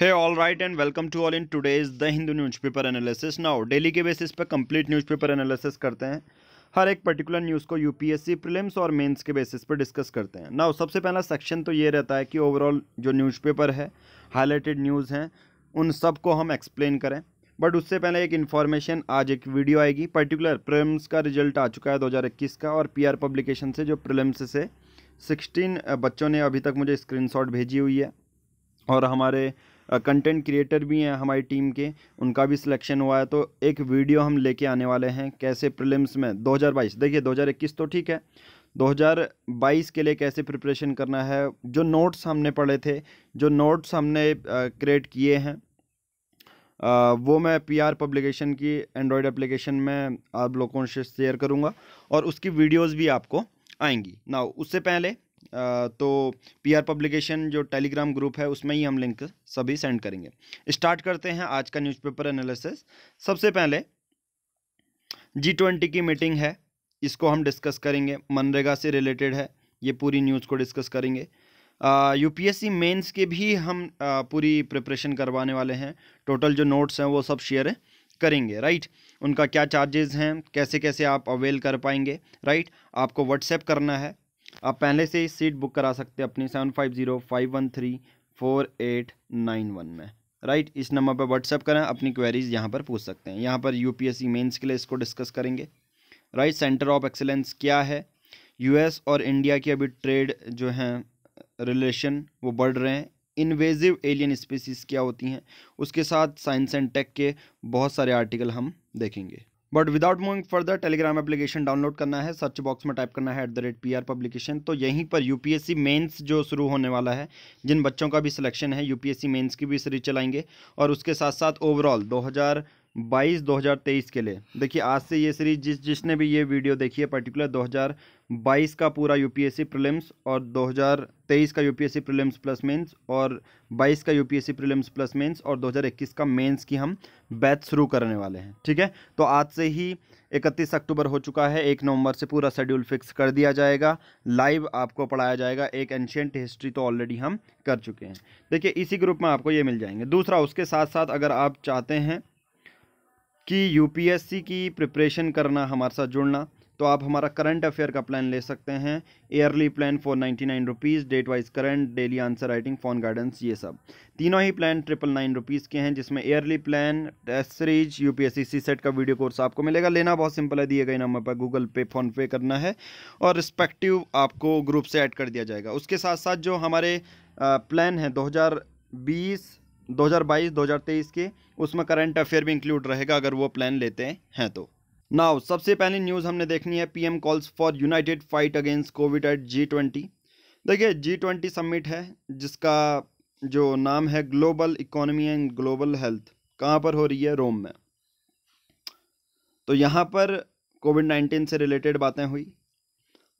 है all right and welcome to all in in the Hindu newspaper analysis now daily के basis पे newspaper analysis करते हैं हर एक पर्टिकुलर न्यूज़ को यूपीएससी प्रीलिम्स और मेंस के बेसिस पर डिस्कस करते हैं नाउ सबसे पहला सेक्शन तो ये रहता है कि ओवरऑल जो न्यूज़पेपर है हाईलाइटेड न्यूज़ हैं उन सब को हम एक्सप्लेन करें बट उससे पहले एक इन्फॉर्मेशन आज एक वीडियो आएगी पर्टिकुलर प्रिलिम्स का रिजल्ट आ चुका है दो का और पी पब्लिकेशन से जो प्रिलिम्स से सिक्सटीन बच्चों ने अभी तक मुझे स्क्रीन भेजी हुई है और हमारे कंटेंट क्रिएटर भी हैं हमारी टीम के उनका भी सिलेक्शन हुआ है तो एक वीडियो हम लेके आने वाले हैं कैसे प्रिलिम्स में 2022 देखिए 2021 तो ठीक है 2022 के लिए कैसे प्रिपरेशन करना है जो नोट्स हमने पढ़े थे जो नोट्स हमने क्रिएट किए हैं वो मैं पीआर पब्लिकेशन की एंड्रॉयड एप्लीकेशन में आप लोगों से शेयर करूँगा और उसकी वीडियोज़ भी आपको आएंगी ना उससे पहले तो पीआर पब्लिकेशन जो टेलीग्राम ग्रुप है उसमें ही हम लिंक सभी सेंड करेंगे स्टार्ट करते हैं आज का न्यूज़पेपर एनालिसिस सबसे पहले जी ट्वेंटी की मीटिंग है इसको हम डिस्कस करेंगे मनरेगा से रिलेटेड है ये पूरी न्यूज़ को डिस्कस करेंगे यूपीएससी uh, मेंस के भी हम आ, पूरी प्रिपरेशन करवाने वाले हैं टोटल जो नोट्स हैं वो सब शेयर करेंगे राइट उनका क्या चार्जेस हैं कैसे कैसे आप अवेल कर पाएंगे राइट आपको व्हाट्सएप करना है आप पहले से ही सीट बुक करा सकते हैं अपनी seven five zero five one three four eight nine one में राइट इस नंबर पर व्हाट्सअप करें अपनी क्वेरीज यहाँ पर पूछ सकते हैं यहाँ पर यूपीएससी मेंस के लिए इसको डिस्कस करेंगे राइट सेंटर ऑफ एक्सेलेंस क्या है यूएस और इंडिया की अभी ट्रेड जो हैं रिलेशन वो बढ़ रहे हैं इन्वेजिव एलियन स्पीसीज क्या होती हैं उसके साथ साइंस एंड टेक के बहुत सारे आर्टिकल हम देखेंगे but without moving further Telegram application download करना है सर्च बॉक्स में टाइप करना है at the rate P R publication तो यहीं पर U P S C mains जो शुरू होने वाला है जिन बच्चों का भी सिलेक्शन है U P S C mains की भी सीरीज चलाएंगे और उसके साथ साथ ओवरऑल दो हज़ार बाईस दो हज़ार तेईस के लिए देखिए आज से ये सीरीज जिस जिसने भी ये वीडियो देखी है पर्टिकुलर दो हज़ार बाईस का पूरा यूपीएससी प्रीलिम्स और दो हज़ार तेईस का यूपीएससी प्रीलिम्स प्लस मेंस और बाईस का यूपीएससी प्रीलिम्स प्लस मेंस और दो हज़ार इक्कीस का मेंस की हम बैच शुरू करने वाले हैं ठीक है तो आज से ही इकतीस अक्टूबर हो चुका है एक नवंबर से पूरा शेड्यूल फिक्स कर दिया जाएगा लाइव आपको पढ़ाया जाएगा एक एंशियंट हिस्ट्री तो ऑलरेडी हम कर चुके हैं देखिए इसी ग्रुप में आपको ये मिल जाएंगे दूसरा उसके साथ साथ अगर आप चाहते हैं कि यूपीएससी की प्रिपरेशन करना हमारे साथ जुड़ना तो आप हमारा करंट अफेयर का प्लान ले सकते हैं yearly plan for ninety nine rupees date wise current daily answer writing phone guidance ये सब तीनों ही प्लान ट्रिपल नाइन रुपीज़ के हैं जिसमें yearly plan test series U P set का वीडियो कोर्स आपको मिलेगा लेना बहुत सिंपल है दिए गए नंबर पर गूगल पे फ़ोनपे करना है और रिस्पेक्टिव आपको ग्रुप से ऐड कर दिया जाएगा उसके साथ साथ जो हमारे प्लान हैं दो हज़ार बीस 2022-2023 के उसमें करंट अफेयर भी इंक्लूड रहेगा अगर वो प्लान लेते हैं तो नाउ सबसे पहली न्यूज़ हमने देखनी है PM calls for united fight against COVID at G twenty देखिए जी ट्वेंटी सम्मिट है जिसका जो नाम है global economy and global health कहाँ पर हो रही है रोम में तो यहाँ पर कोविड नाइन्टीन से रिलेटेड बातें हुई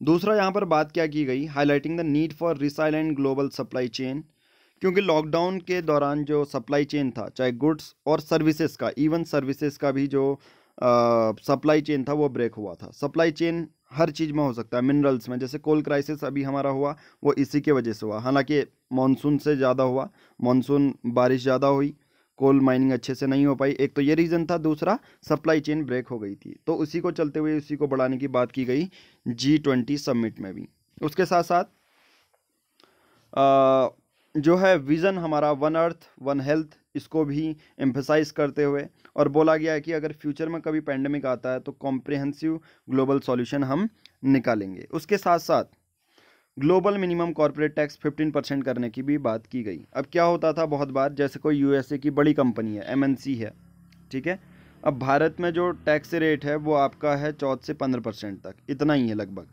दूसरा यहाँ पर बात क्या की गई highlighting the need for resile and global supply chain क्योंकि लॉकडाउन के दौरान जो सप्लाई चेन था चाहे गुड्स और सर्विसेज का इवन सर्विसेज का भी जो सप्लाई चेन था वो ब्रेक हुआ था सप्लाई चेन हर चीज़ में हो सकता है मिनरल्स में जैसे कोल क्राइसिस अभी हमारा हुआ वो इसी के वजह से हुआ हालांकि मानसून से ज़्यादा हुआ मानसून बारिश ज़्यादा हुई कोल माइनिंग अच्छे से नहीं हो पाई एक तो ये रीज़न था दूसरा सप्लाई चेन ब्रेक हो गई थी तो उसी को चलते हुए उसी को बढ़ाने की बात की गई जी ट्वेंटी सबमिट में भी उसके साथ साथ जो है विज़न हमारा वन अर्थ वन हेल्थ इसको भी एम्फेसाइज करते हुए और बोला गया है कि अगर फ्यूचर में कभी पैंडमिक आता है तो कॉम्प्रिहेंसिव ग्लोबल सॉल्यूशन हम निकालेंगे उसके साथ साथ global minimum corporate tax 15 percent करने की भी बात की गई अब क्या होता था बहुत बार जैसे कोई यूएसए की बड़ी कंपनी है एमएनसी है ठीक है अब भारत में जो टैक्स रेट है वो आपका है चौदह से पंद्रह परसेंट तक इतना ही है लगभग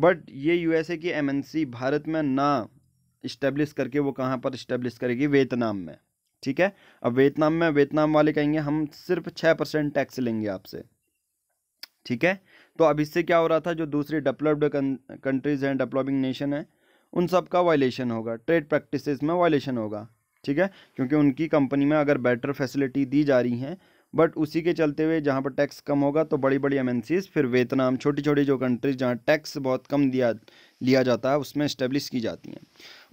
बट ये यूएसए की एमएनसी भारत में ना इस्टेब्लिश करके वो कहाँ पर इस्टेब्लिश करेगी वियतनाम में ठीक है अब वियतनाम में वियतनाम वाले कहेंगे हम सिर्फ छः परसेंट टैक्स लेंगे आपसे ठीक है तो अब इससे क्या हो रहा था जो दूसरी डेवलप्ड कंट्रीज़ हैं डेवलपिंग नेशन हैं उन सब का वायलेशन होगा ट्रेड प्रैक्टिस में वायलेशन होगा ठीक है क्योंकि उनकी कंपनी में अगर बेटर फैसिलिटी दी जा रही हैं बट उसी के चलते हुए जहाँ पर टैक्स कम होगा तो बड़ी बड़ी एम फिर वियतनाम छोटी छोटी जो कंट्रीज जहाँ टैक्स बहुत कम दिया लिया जाता है उसमें इस्टेब्लिश की जाती हैं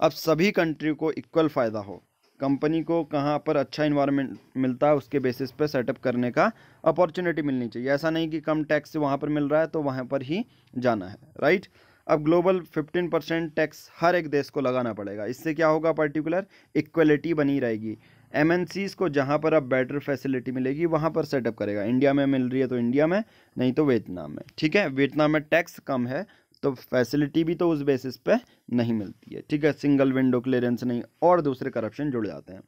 अब सभी कंट्री को इक्वल फ़ायदा हो कंपनी को कहाँ पर अच्छा इन्वायरमेंट मिलता है उसके बेसिस पर सेटअप करने का अपॉर्चुनिटी मिलनी चाहिए ऐसा नहीं कि कम टैक्स वहाँ पर मिल रहा है तो वहाँ पर ही जाना है राइट अब ग्लोबल 15 परसेंट टैक्स हर एक देश को लगाना पड़ेगा इससे क्या होगा पर्टिकुलर इक्वलिटी बनी रहेगी एम को जहाँ पर अब बेटर फैसिलिटी मिलेगी वहाँ पर सेटअप करेगा इंडिया में मिल रही है तो इंडिया में नहीं तो वियतनाम में ठीक है वियतनाम में टैक्स कम है तो फैसिलिटी भी तो उस बेसिस पे नहीं मिलती है ठीक है सिंगल विंडो क्लियरेंस नहीं और दूसरे करप्शन जुड़ जाते हैं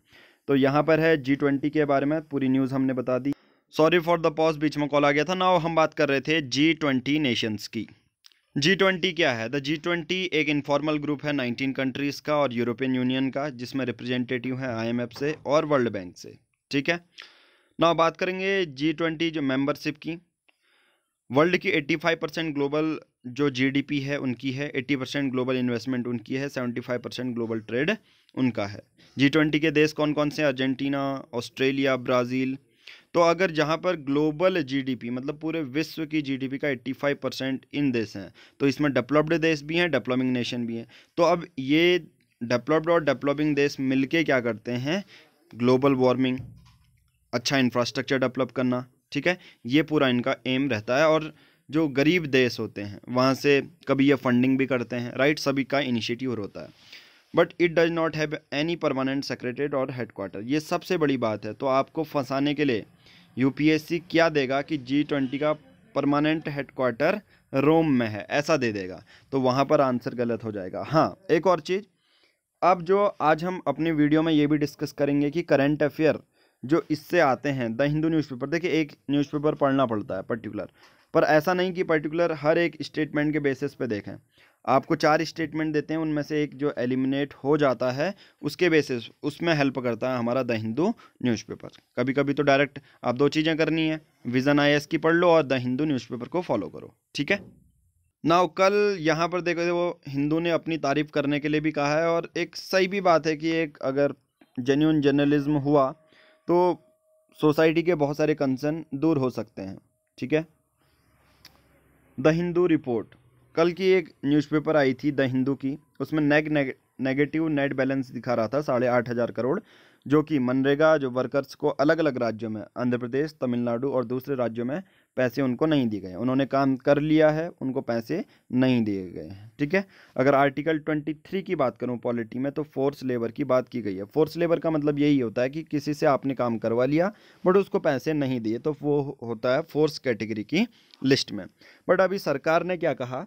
तो यहाँ पर है जी ट्वेंटी के बारे में पूरी न्यूज़ हमने बता दी सॉरी फॉर द पॉज बीच में कॉल आ गया था ना हम बात कर रहे थे जी ट्वेंटी नेशंस की जी ट्वेंटी क्या है द जी ट्वेंटी एक इनफॉर्मल ग्रुप है नाइनटीन कंट्रीज़ का और यूरोपियन यूनियन का जिसमें रिप्रेजेंटेटिव है आई से और वर्ल्ड बैंक से ठीक है ना बात करेंगे जी ट्वेंटी जो मेम्बरशिप की वर्ल्ड की 85 परसेंट ग्लोबल जो जीडीपी है उनकी है एट्टी परसेंट ग्लोबल इन्वेस्टमेंट उनकी है seventy five percent global trade उनका है जी ट्वेंटी के देश कौन कौन से अर्जेंटीना ऑस्ट्रेलिया ब्राज़ील तो अगर जहाँ पर ग्लोबल जीडीपी मतलब पूरे विश्व की जीडीपी का 85 परसेंट इन देश हैं तो इसमें डेवलप्ड देश भी हैं डेवलपिंग नेशन भी हैं तो अब ये डेवलप्ड और डेवलपिंग देश मिल क्या करते हैं ग्लोबल वार्मिंग अच्छा इंफ्रास्ट्रक्चर डेवलप करना ठीक है ये पूरा इनका एम रहता है और जो गरीब देश होते हैं वहाँ से कभी ये फंडिंग भी करते हैं राइट सभी का इनिशिएटिव होता है but it does not have any permanent secretariat और हेडक्वार्टर ये सबसे बड़ी बात है तो आपको फंसाने के लिए यूपीएससी क्या देगा कि जी ट्वेंटी का परमानेंट हेडक्वार्टर रोम में है ऐसा दे देगा तो वहाँ पर आंसर गलत हो जाएगा हाँ एक और चीज़ अब जो आज हम अपने वीडियो में ये भी डिस्कस करेंगे कि करेंट अफेयर जो इससे आते हैं द हिंदू न्यूज़पेपर देखिए एक न्यूज़पेपर पढ़ना पड़ता है पर्टिकुलर पर ऐसा नहीं कि पर्टिकुलर हर एक स्टेटमेंट के बेसिस पे देखें आपको चार स्टेटमेंट देते हैं उनमें से एक जो एलिमिनेट हो जाता है उसके बेसिस उसमें हेल्प करता है हमारा द हिंदू न्यूज़पेपर कभी कभी तो डायरेक्ट आप दो चीज़ें करनी है विज़न आई की पढ़ लो और द हिंदू न्यूज़पेपर को फॉलो करो ठीक है ना कल यहाँ पर देखो वो हिंदू ने अपनी तारीफ़ करने के लिए भी कहा है और एक सही भी बात है कि एक अगर जेन्यून जर्नलिज्म हुआ तो सोसाइटी के बहुत सारे कंसर्न दूर हो सकते हैं ठीक है द हिंदू रिपोर्ट कल की एक न्यूज़पेपर आई थी द हिंदू की उसमें नेग नेगेटिव नेट बैलेंस दिखा रहा था साढ़े आठ हज़ार करोड़ जो कि मनरेगा जो वर्कर्स को अलग अलग राज्यों में आंध्र प्रदेश तमिलनाडु और दूसरे राज्यों में पैसे उनको नहीं दिए गए उन्होंने काम कर लिया है उनको पैसे नहीं दिए गए हैं ठीक है अगर आर्टिकल 23 की बात करूं पॉलिटी में तो फोर्स लेबर की बात की गई है फोर्स लेबर का मतलब यही होता है कि किसी से आपने काम करवा लिया बट उसको पैसे नहीं दिए तो वो होता है फोर्स कैटेगरी की लिस्ट में बट अभी सरकार ने क्या कहा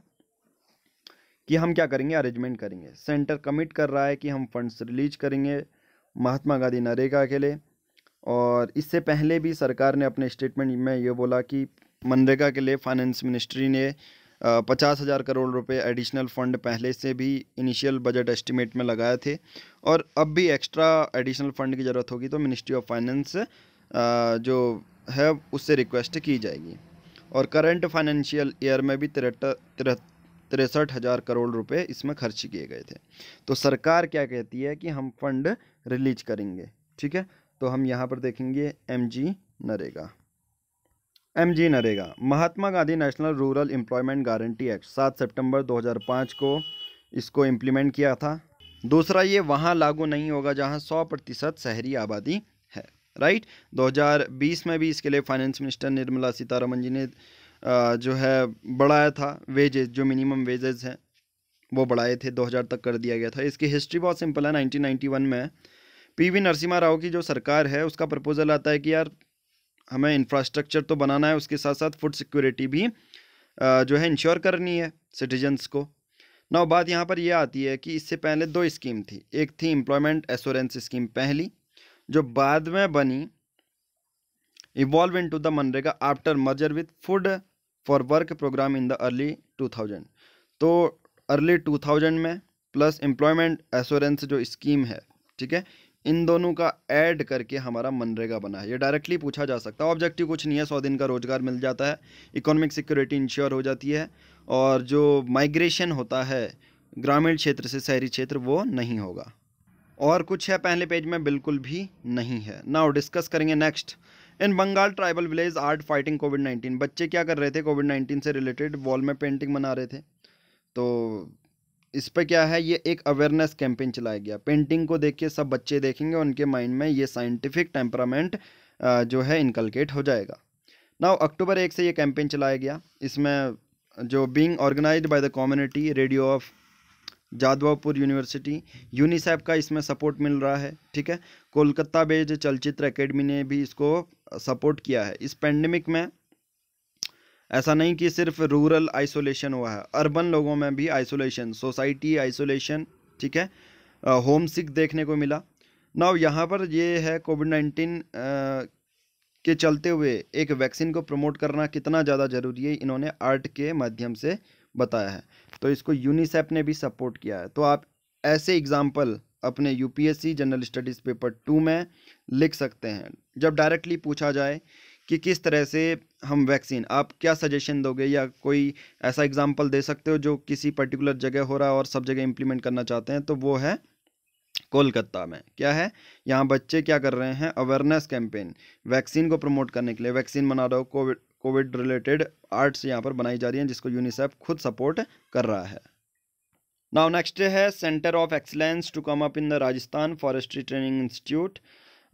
कि हम क्या करेंगे अरेंजमेंट करेंगे सेंटर कमिट कर रहा है कि हम फंड्स रिलीज करेंगे महात्मा गांधी नरेगा के लिए और इससे पहले भी सरकार ने अपने स्टेटमेंट में ये बोला कि मनरेगा के लिए फाइनेंस मिनिस्ट्री ने पचास हज़ार करोड़ रुपए एडिशनल फंड पहले से भी इनिशियल बजट एस्टिमेट में लगाए थे और अब भी एक्स्ट्रा एडिशनल फंड की ज़रूरत होगी तो मिनिस्ट्री ऑफ फाइनेंस जो है उससे रिक्वेस्ट की जाएगी और करंट फाइनेंशियल ईयर में भी तिरहत्तर तिरसठ हज़ार करोड़ रुपए इसमें खर्च किए गए थे तो सरकार क्या कहती है कि हम फंड रिलीज करेंगे ठीक है तो हम यहाँ पर देखेंगे M G NREGA M G NREGA Mahatma Gandhi national rural employment guarantee act सात सितंबर 2005 को इसको इम्प्लीमेंट किया था दूसरा ये वहाँ लागू नहीं होगा जहाँ सौ प्रतिशत शहरी आबादी है राइट 2020 में भी इसके लिए फाइनेंस मिनिस्टर निर्मला सीतारमन जी ने जो है बढ़ाया था वेजेज जो मिनिमम वेजेस हैं वो बढ़ाए थे 2000 तक कर दिया गया था इसकी हिस्ट्री बहुत सिंपल है 1991 में पीवी नरसिम्हा राव की जो सरकार है उसका प्रपोजल आता है कि यार हमें इंफ्रास्ट्रक्चर तो बनाना है उसके साथ साथ फूड सिक्योरिटी भी जो है इंश्योर करनी है सिटीजन्स को नौ बात यहाँ पर यह आती है कि इससे पहले दो स्कीम थी एक थी एम्प्लॉयमेंट एश्योरेंस स्कीम पहली जो बाद में बनी evolve in to the MNREGA after merger with food for work programme in the early two thousand तो अर्ली टू थाउजेंड में प्लस एम्प्लॉयमेंट एश्योरेंस जो स्कीम है ठीक है इन दोनों का ऐड करके हमारा मनरेगा बना है ये डायरेक्टली पूछा जा सकता है ऑब्जेक्टिव कुछ नहीं है सौ दिन का रोज़गार मिल जाता है इकोनॉमिक सिक्योरिटी इंश्योर हो जाती है और जो माइग्रेशन होता है ग्रामीण क्षेत्र से शहरी क्षेत्र वो नहीं होगा और कुछ है पहले पेज में बिल्कुल भी नहीं है नाउ डिस्कस करेंगे next in Bengal tribal village art fighting COVID nineteen बच्चे क्या कर रहे थे कोविड नाइन्टीन से रिलेटेड वॉल में पेंटिंग बना रहे थे तो इस पर क्या है ये एक अवेयरनेस कैंपेन चलाया गया पेंटिंग को देख के सब बच्चे देखेंगे उनके माइंड में ये साइंटिफिक टेम्परामेंट जो है इनकलकेट हो जाएगा नाउ अक्टूबर एक से ये कैंपेन चलाया गया इसमें जो being organise by the community radio of Jadavpur university UNICEF का इसमें सपोर्ट मिल रहा है ठीक है कोलकाता बेज चलचित्र एकेडमी ने भी इसको सपोर्ट किया है इस पेंडेमिक में ऐसा नहीं कि सिर्फ रूरल आइसोलेशन हुआ है अर्बन लोगों में भी आइसोलेशन सोसाइटी आइसोलेशन ठीक है होम सिक देखने को मिला ना यहाँ पर ये है कोविड नाइन्टीन के चलते हुए एक वैक्सीन को प्रमोट करना कितना ज़्यादा ज़रूरी है इन्होंने आर्ट के माध्यम से बताया है तो इसको यूनिसेफ ने भी सपोर्ट किया है तो आप ऐसे एग्जाम्पल अपने UPSC general studies paper two में लिख सकते हैं जब डायरेक्टली पूछा जाए कि किस तरह से हम वैक्सीन आप क्या सजेशन दोगे या कोई ऐसा एग्जाम्पल दे सकते हो जो किसी पर्टिकुलर जगह हो रहा है और सब जगह इम्प्लीमेंट करना चाहते हैं तो वो है कोलकाता में क्या है यहाँ बच्चे क्या कर रहे हैं अवेयरनेस कैंपेन वैक्सीन को प्रमोट करने के लिए वैक्सीन बना रहे हो कोविड कोविड रिलेटेड आर्ट्स यहाँ पर बनाई जा रही हैं जिसको यूनिसेफ खुद सपोर्ट कर रहा है नाउ नेक्स्ट है centre of excellence to come up in the Rajasthan forestry training institute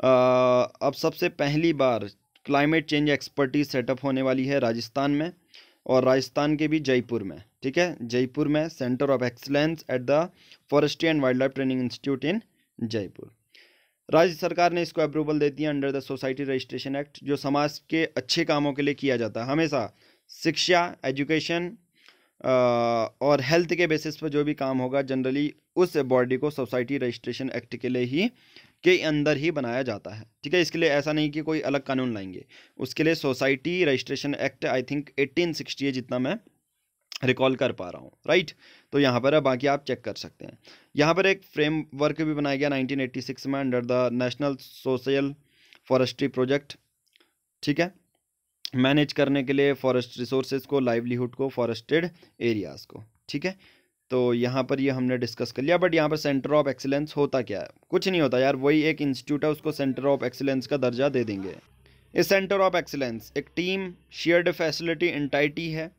अब सबसे पहली बार क्लाइमेट चेंज एक्सपर्टीज सेटअप होने वाली है राजस्थान में और राजस्थान के भी जयपुर में ठीक है जयपुर में centre of excellence at the forestry and wildlife training institute in Jaipur राज्य सरकार ने इसको अप्रूवल दे दिया under the society registration act जो समाज के अच्छे कामों के लिए किया जाता है हमेशा शिक्षा एजुकेशन और हेल्थ के बेसिस पर जो भी काम होगा जनरली उस बॉडी को सोसाइटी रजिस्ट्रेशन एक्ट के लिए ही के अंदर ही बनाया जाता है ठीक है इसके लिए ऐसा नहीं कि कोई अलग कानून लाएंगे उसके लिए society registration act I think 1860 है जितना मैं रिकॉल कर पा रहा हूँ राइट तो यहाँ पर है बाकी आप चेक कर सकते हैं यहाँ पर एक फ्रेमवर्क भी बनाया गया 1986 में under the national social forestry project ठीक है मैनेज करने के लिए फॉरेस्ट रिसोर्सेज को लाइवलीहुड को फॉरेस्टेड एरियाज़ को ठीक है तो यहाँ पर ये यह हमने डिस्कस कर लिया बट यहाँ पर सेंटर ऑफ एक्सीलेंस होता क्या है कुछ नहीं होता यार वही एक इंस्टीट्यूट है उसको सेंटर ऑफ एक्सीलेंस का दर्जा दे देंगे इस सेंटर ऑफ एक्सीलेंस एक टीम शेयर्ड फैसिलिटी इंटाइटी है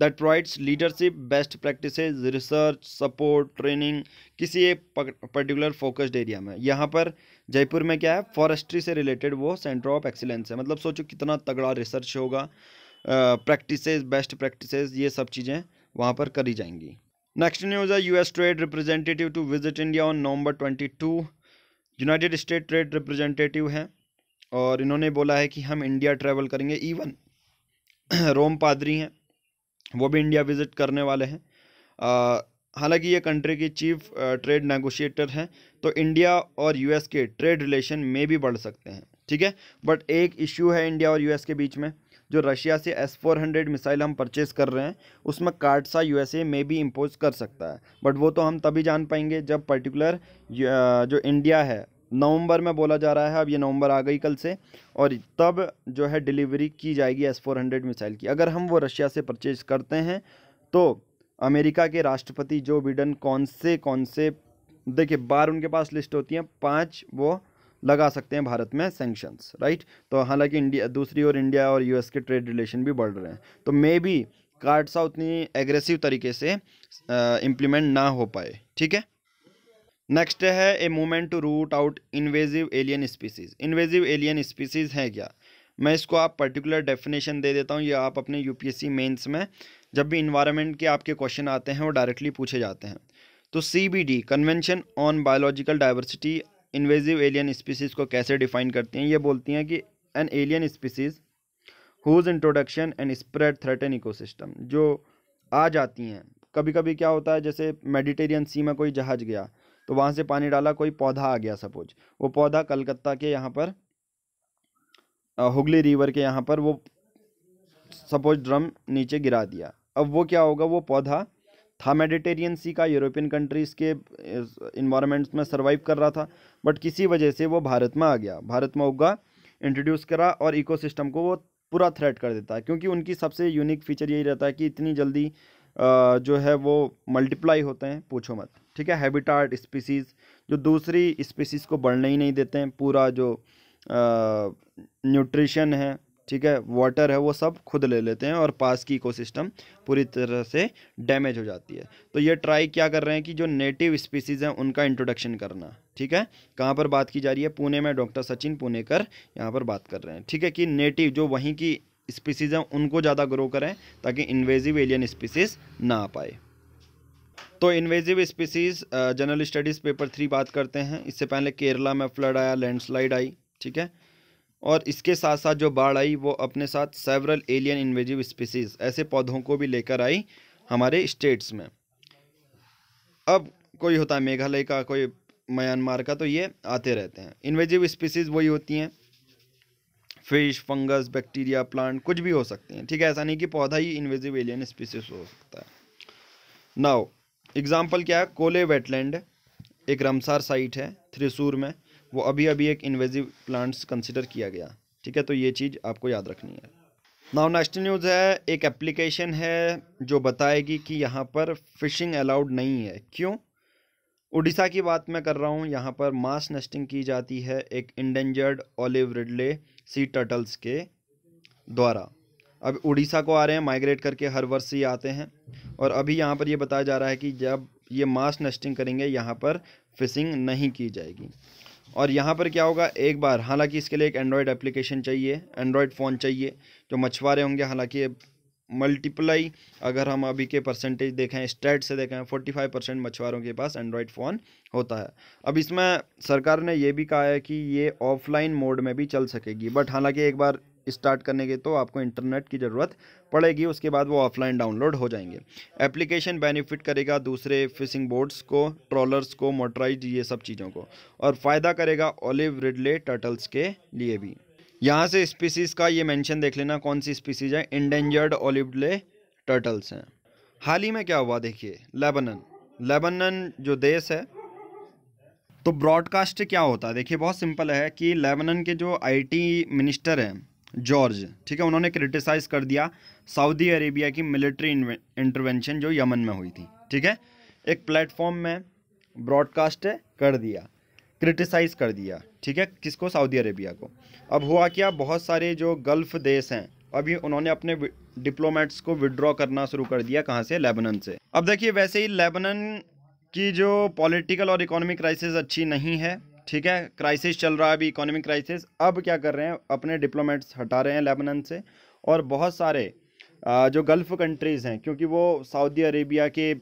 that provides leadership best practice research support training किसी एक पर्टिकुलर फोकस्ड एरिया में यहाँ पर जयपुर में क्या है फॉरेस्ट्री से रिलेटेड वो सेंटर ऑफ एक्सीलेंस है मतलब सोचो कितना तगड़ा रिसर्च होगा प्रैक्टिस बेस्ट प्रैक्टिसेस ये सब चीज़ें वहाँ पर करी जाएंगी नेक्स्ट न्यूज़ है US trade representative to visit India on November 22 united state trade representative हैं और इन्होंने बोला है कि हम इंडिया ट्रैवल करेंगे इवन रोम पादरी हैं वो भी इंडिया विज़िट करने वाले हैं हालांकि ये कंट्री की चीफ ट्रेड नेगोशिएटर हैं तो इंडिया और यूएस के ट्रेड रिलेशन में भी बढ़ सकते हैं ठीक है बट एक इश्यू है इंडिया और यूएस के बीच में जो रशिया से एस फोर हंड्रेड मिसाइल हम परचेस कर रहे हैं उसमें कार्डसा एस में भी इम्पोज कर सकता है बट वो तो हम तभी जान पाएंगे जब पर्टिकुलर जो इंडिया है नवंबर में बोला जा रहा है अब ये नवंबर आ गई कल से और तब जो है डिलीवरी की जाएगी एस फोर हंड्रेड मिसाइल की अगर हम वो रशिया से परचेज करते हैं तो अमेरिका के राष्ट्रपति जो बिडन कौन से कौन से देखिए बार उनके पास लिस्ट होती हैं पाँच वो लगा सकते हैं भारत में सेंक्शंस राइट तो हालांकि इंडिया दूसरी ओर इंडिया और यूएस के ट्रेड रिलेशन भी बढ़ रहे हैं तो मे बी सा उतनी एग्रेसिव तरीके से इम्प्लीमेंट ना हो पाए ठीक है नेक्स्ट है a movement to root out invasive alien species invasive alien species है क्या मैं इसको आप पर्टिकुलर डेफिनेशन दे देता हूँ ये आप अपने यूपीएससी मेंस में जब भी इन्वायरमेंट के आपके क्वेश्चन आते हैं वो डायरेक्टली पूछे जाते हैं तो C B D convention on biological diversity invasive alien species को कैसे डिफाइन करती हैं ये बोलती हैं कि an alien species whose introduction and spread threaten ecosystem जो आ जाती हैं कभी कभी क्या होता है जैसे मेडिटेरियन सी में कोई जहाज गया तो वहाँ से पानी डाला कोई पौधा आ गया सपोज वो पौधा कलकत्ता के यहाँ पर हुगली रिवर के यहाँ पर वो सपोज ड्रम नीचे गिरा दिया अब वो क्या होगा वो पौधा था मेडिटेरियन सी का यूरोपियन कंट्रीज़ के इन्वायरमेंट्स में सर्वाइव कर रहा था बट किसी वजह से वो भारत में आ गया भारत में उगा इंट्रोड्यूस करा और इकोसिस्टम को वो पूरा थ्रेट कर देता है क्योंकि उनकी सबसे यूनिक फीचर यही रहता है कि इतनी जल्दी जो है वो मल्टीप्लाई होते हैं पूछो मत ठीक है हैबिटाट स्पीसीज़ जो दूसरी स्पीसीज़ को बढ़ने ही नहीं देते हैं पूरा जो न्यूट्रिशन है ठीक है वाटर है वो सब खुद ले लेते हैं और पास की इकोसिस्टम पूरी तरह से डैमेज हो जाती है तो ये ट्राई क्या कर रहे हैं कि जो नेटिव स्पीसीज़ हैं उनका इंट्रोडक्शन करना ठीक है कहाँ पर बात की जा रही है पुणे में डॉक्टर सचिन कर यहाँ पर बात कर रहे हैं ठीक है कि नेटिव जो वहीं की स्पीसीज़ हैं उनको ज़्यादा ग्रो करें ताकि इन्वेजिव एलियन स्पीसीज़ ना आ पाए तो invasive species general studies paper three बात करते हैं इससे पहले केरला में फ्लड आया लैंडस्लाइड आई ठीक है और इसके साथ साथ जो बाढ़ आई वो अपने साथ सेवरल एलियन इन्वेजिव स्पीसीज ऐसे पौधों को भी लेकर आई हमारे स्टेट्स में अब कोई होता है मेघालय का कोई म्यांमार का तो ये आते रहते हैं इन्वेजिव स्पीसीज वही होती हैं फिश फंगस बैक्टीरिया प्लांट कुछ भी हो सकते हैं ठीक है ऐसा नहीं कि पौधा ही इन्वेजिव एलियन स्पीसीज हो सकता है नाउ एग्ज़ाम्पल क्या है कोले वेटलैंड एक रमसार साइट है थ्रिसूर में वो अभी अभी एक इन्वेजिव प्लांट्स कंसिडर किया गया ठीक है तो ये चीज़ आपको याद रखनी है नाउ नेक्स्ट न्यूज़ है एक एप्लीकेशन है जो बताएगी कि यहाँ पर फ़िशिंग अलाउड नहीं है क्यों उड़ीसा की बात मैं कर रहा हूँ यहाँ पर मास नेस्टिंग की जाती है एक endangered olive ridley sea turtles के द्वारा अब उड़ीसा को आ रहे हैं माइग्रेट करके हर वर्ष ये आते हैं और अभी यहाँ पर ये बताया जा रहा है कि जब ये मास नेस्टिंग करेंगे यहाँ पर फिशिंग नहीं की जाएगी और यहाँ पर क्या होगा एक बार हालांकि इसके लिए एक एंड्रॉयड एप्लीकेशन चाहिए एंड्रॉयड फ़ोन चाहिए जो मछुआरे होंगे हालांकि मल्टीप्लाई अगर हम अभी के परसेंटेज देखें स्टेट से देखें फोर्टी फाइव परसेंट मछुआरों के पास एंड्रॉयड फ़ोन होता है अब इसमें सरकार ने ये भी कहा है कि ये ऑफलाइन मोड में भी चल सकेगी बट हालांकि एक बार स्टार्ट करने के तो आपको इंटरनेट की ज़रूरत पड़ेगी उसके बाद वो ऑफलाइन डाउनलोड हो जाएंगे एप्लीकेशन बेनिफिट करेगा दूसरे फिशिंग बोर्ड्स को ट्रॉलर्स को मोटराइज ये सब चीज़ों को और फ़ायदा करेगा ओलिव रिडले टर्टल्स के लिए भी यहाँ से स्पीसीज़ का ये मेंशन देख लेना कौन सी स्पीसीज़ है इंडेंजर्ड ओलिवले टर्टल्स हैं हाल ही में क्या हुआ देखिए लेबनन लेबनन जो देश है तो ब्रॉडकास्ट क्या होता है देखिए बहुत सिंपल है कि लेबनन के जो आईटी मिनिस्टर हैं जॉर्ज ठीक है उन्होंने क्रिटिसाइज कर दिया सऊदी अरेबिया की मिलिट्री इंटरवेंशन जो यमन में हुई थी ठीक है एक प्लेटफॉर्म में ब्रॉडकास्ट कर दिया क्रिटिसाइज़ कर दिया ठीक है किसको सऊदी अरेबिया को अब हुआ क्या बहुत सारे जो गल्फ़ देश हैं अभी उन्होंने अपने डिप्लोमेट्स को विड्रॉ करना शुरू कर दिया कहाँ से लेबनन से अब देखिए वैसे ही लेबनन की जो पॉलिटिकल और इकोनॉमिक क्राइसिस अच्छी नहीं है ठीक है क्राइसिस चल रहा है अभी इकोनॉमिक क्राइसिस अब क्या कर रहे हैं अपने डिप्लोमेट्स हटा रहे हैं लेबनान से और बहुत सारे जो गल्फ़ कंट्रीज़ हैं क्योंकि वो सऊदी अरेबिया के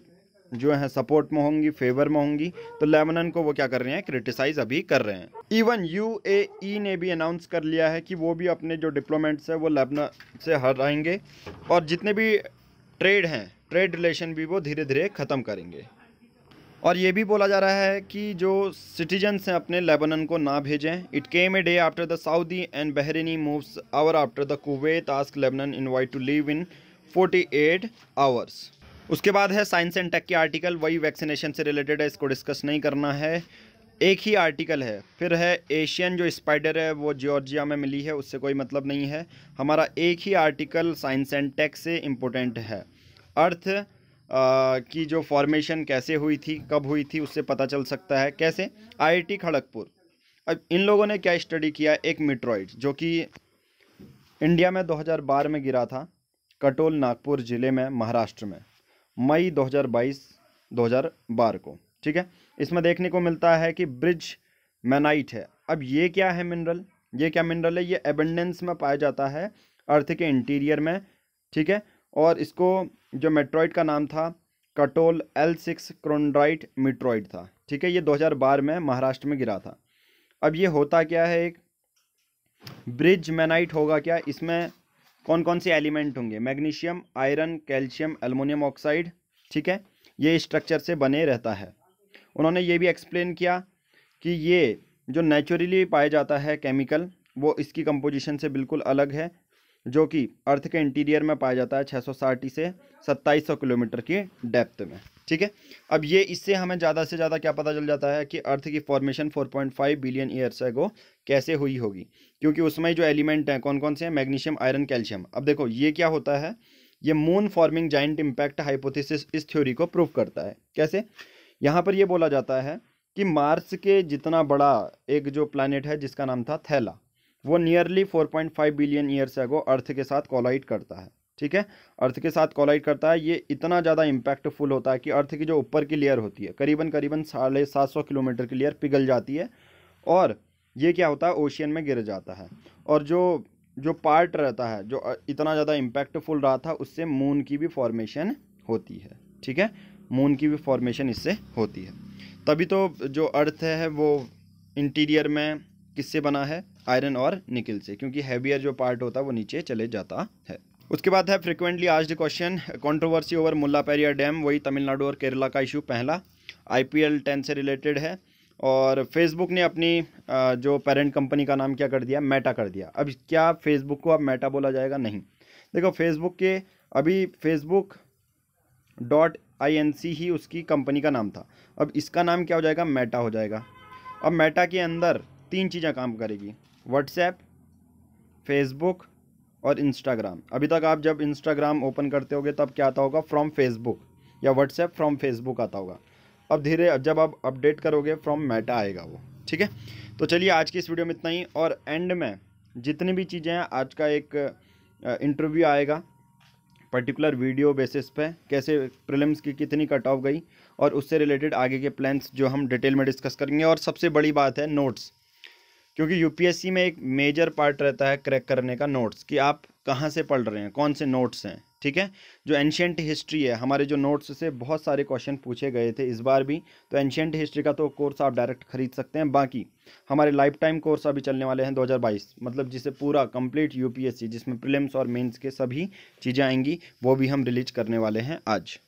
जो है सपोर्ट में होंगी फेवर में होंगी तो लेबनान को वो क्या कर रहे हैं क्रिटिसाइज अभी कर रहे हैं इवन यूएई e ने भी अनाउंस कर लिया है कि वो भी अपने जो डिप्लोमेट्स हैं वो लेबनान से हटाएंगे और जितने भी ट्रेड हैं ट्रेड रिलेशन भी वो धीरे धीरे ख़त्म करेंगे और ये भी बोला जा रहा है कि जो सिटीजन्स हैं अपने लेबनन को ना भेजें it came a day after the Saudi and Bahraini moves hour after the Kuwait ask Lebanon invite to leave in 48 hours उसके बाद है साइंस एंड टेक की आर्टिकल वही वैक्सीनेशन से रिलेटेड है इसको डिस्कस नहीं करना है एक ही आर्टिकल है फिर है एशियन जो स्पाइडर है वो जॉर्जिया में मिली है उससे कोई मतलब नहीं है हमारा एक ही आर्टिकल साइंस एंड टेक से इम्पोर्टेंट है अर्थ की जो फॉर्मेशन कैसे हुई थी कब हुई थी उससे पता चल सकता है कैसे आईआईटी खड़गपुर अब इन लोगों ने क्या स्टडी किया एक मिट्रॉइड जो कि इंडिया में 2012 में गिरा था कटोल नागपुर ज़िले में महाराष्ट्र में मई 2022 2012 को ठीक है इसमें देखने को मिलता है कि ब्रिज मैनाइट है अब ये क्या है मिनरल ये क्या मिनरल है ये एबेंडेंस में पाया जाता है अर्थ के इंटीरियर में ठीक है और इसको जो मेट्रॉइड का नाम था Katol L six chondrite meteorite था ठीक है ये 2012 में महाराष्ट्र में गिरा था अब ये होता क्या है एक ब्रिज मैनाइट होगा क्या इसमें कौन कौन से एलिमेंट होंगे magnesium iron calcium aluminium oxide ठीक है ये स्ट्रक्चर से बने रहता है उन्होंने ये भी एक्सप्लेन किया कि ये जो नेचुरली पाया जाता है केमिकल वो इसकी कंपोजिशन से बिल्कुल अलग है जो कि अर्थ के इंटीरियर में पाया जाता है 660 से 2700 किलोमीटर की डेप्थ में ठीक है अब ये इससे हमें ज़्यादा से ज़्यादा क्या पता चल जाता है कि अर्थ की फॉर्मेशन 4.5 बिलियन ईयर्स वो कैसे हुई होगी क्योंकि उसमें जो एलिमेंट हैं कौन कौन से हैं मैग्नीशियम आयरन कैल्शियम अब देखो ये क्या होता है ये moon forming giant impact hypothesis इस थ्योरी को प्रूव करता है कैसे यहाँ पर यह बोला जाता है कि मार्स के जितना बड़ा एक जो प्लानट है जिसका नाम था थैला वो नियरली 4.5 बिलियन ईयर्स वो अर्थ के साथ कॉलाइट करता है ठीक है अर्थ के साथ कॉलाइट करता है ये इतना ज़्यादा इम्पैक्टफुल होता है कि अर्थ की जो ऊपर की लेयर होती है करीबन करीबन साढ़े सात सौ किलोमीटर की लेयर पिघल जाती है और ये क्या होता है ओशियन में गिर जाता है और जो जो पार्ट रहता है जो इतना ज़्यादा इम्पैक्टफुल रहा था उससे मून की भी फॉर्मेशन होती है ठीक है मून की भी फॉर्मेशन इससे होती है तभी तो जो अर्थ है वो इंटीरियर में किससे बना है आयरन और निकल से क्योंकि हैवियर जो पार्ट होता है वो नीचे चले जाता है उसके बाद है फ्रिक्वेंटली आज question controversy over Mullaperiyar dam वही तमिलनाडु और केरला का इशू पहला आईपीएल टेन से रिलेटेड है और फेसबुक ने अपनी जो पेरेंट कंपनी का नाम क्या कर दिया मेटा कर दिया अब क्या फेसबुक को अब मेटा बोला जाएगा नहीं देखो फेसबुक के अभी Facebook dot I N C ही उसकी कंपनी का नाम था अब इसका नाम क्या हो जाएगा मेटा हो जाएगा अब मेटा के अंदर तीन चीज़ें काम करेगी व्हाट्सएप फेसबुक और इंस्टाग्राम अभी तक आप जब इंस्टाग्राम ओपन करते होगे तब क्या आता होगा फ्रॉम फेसबुक या व्हाट्सएप फ्रॉम फेसबुक आता होगा अब धीरे जब आप अपडेट करोगे फ्रॉम मेटा आएगा वो ठीक है तो चलिए आज की इस वीडियो में इतना ही और एंड में जितनी भी चीज़ें हैं आज का एक इंटरव्यू आएगा पर्टिकुलर वीडियो बेसिस पे कैसे प्रिलिम्स की कितनी कट ऑफ गई और उससे रिलेटेड आगे के प्लान्स जो हम डिटेल में डिस्कस करेंगे और सबसे बड़ी बात है नोट्स क्योंकि यूपीएससी में एक मेजर पार्ट रहता है क्रैक करने का नोट्स कि आप कहाँ से पढ़ रहे हैं कौन से नोट्स हैं ठीक है जो एंशेंट हिस्ट्री है हमारे जो नोट्स से बहुत सारे क्वेश्चन पूछे गए थे इस बार भी तो एंशेंट हिस्ट्री का तो कोर्स आप डायरेक्ट खरीद सकते हैं बाकी हमारे लाइफ टाइम कोर्स अभी चलने वाले हैं 2022 मतलब जिसे पूरा कंप्लीट यूपीएससी जिसमें प्रीलिम्स और मेंस के सभी चीज़ें आएंगी वो भी हम रिलीज करने वाले हैं आज